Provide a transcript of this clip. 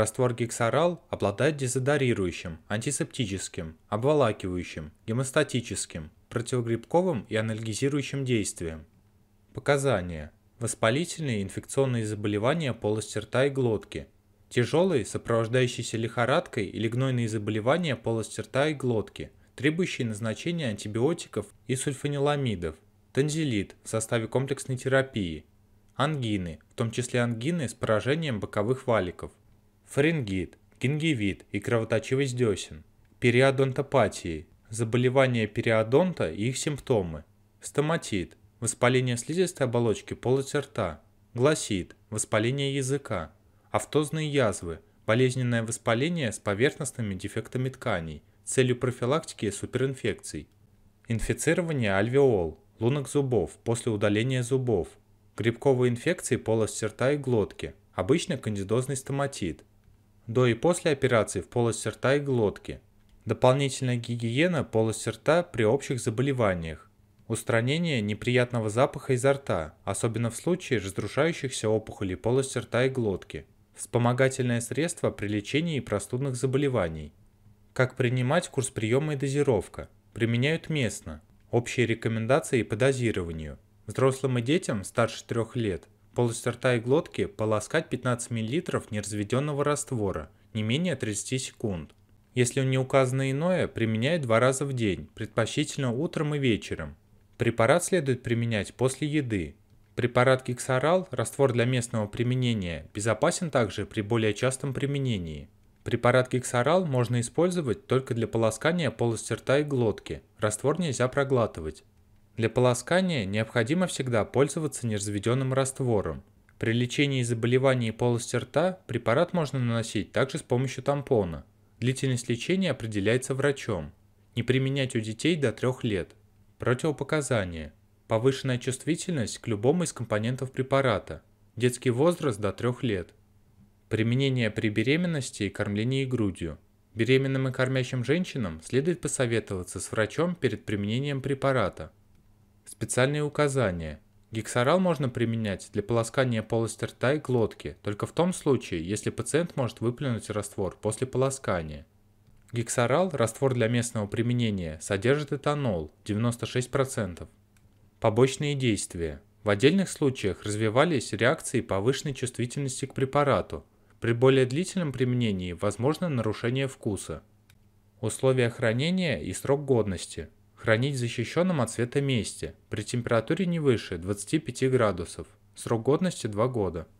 Раствор гексорал обладает дезодорирующим, антисептическим, обволакивающим, гемостатическим, противогрибковым и анальгизирующим действием. Показания. Воспалительные и инфекционные заболевания полости рта и глотки. Тяжелые, сопровождающиеся лихорадкой или гнойные заболевания полости рта и глотки, требующие назначения антибиотиков и сульфаниламидов. Танзелит в составе комплексной терапии. Ангины, в том числе ангины с поражением боковых валиков фарингит, гингивит и кровоточивость десен, периодонтопатии, заболевания периодонта и их симптомы, стоматит, воспаление слизистой оболочки полости рта, гласит, воспаление языка, автозные язвы, болезненное воспаление с поверхностными дефектами тканей целью профилактики суперинфекций, инфицирование альвеол, лунок зубов после удаления зубов, грибковые инфекции полости рта и глотки, обычно кандидозный стоматит, до и после операции в полости рта и глотки, дополнительная гигиена полости рта при общих заболеваниях, устранение неприятного запаха изо рта, особенно в случае разрушающихся опухолей полости рта и глотки, вспомогательное средство при лечении простудных заболеваний. Как принимать курс приема и дозировка? Применяют местно. Общие рекомендации по дозированию. Взрослым и детям старше 3 лет – полость рта и глотки полоскать 15 мл неразведенного раствора не менее 30 секунд. Если не указано иное, применяй два раза в день, предпочтительно утром и вечером. Препарат следует применять после еды. Препарат Кексарал раствор для местного применения, безопасен также при более частом применении. Препарат Кексарал можно использовать только для полоскания полости рта и глотки, раствор нельзя проглатывать. Для полоскания необходимо всегда пользоваться неразведенным раствором. При лечении заболеваний полости рта препарат можно наносить также с помощью тампона. Длительность лечения определяется врачом. Не применять у детей до 3 лет. Противопоказания. Повышенная чувствительность к любому из компонентов препарата. Детский возраст до 3 лет. Применение при беременности и кормлении грудью. Беременным и кормящим женщинам следует посоветоваться с врачом перед применением препарата – Специальные указания. Гексорал можно применять для полоскания полости рта и глотки, только в том случае, если пациент может выплюнуть раствор после полоскания. Гексорал, раствор для местного применения, содержит этанол 96%. Побочные действия. В отдельных случаях развивались реакции повышенной чувствительности к препарату. При более длительном применении возможно нарушение вкуса. Условия хранения и срок годности – Хранить в защищенном от света месте, при температуре не выше 25 градусов. Срок годности 2 года.